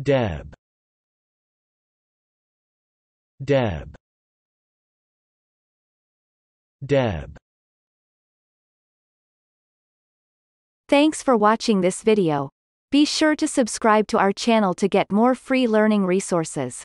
Deb Deb Deb Thanks for watching this video. Be sure to subscribe to our channel to get more free learning resources.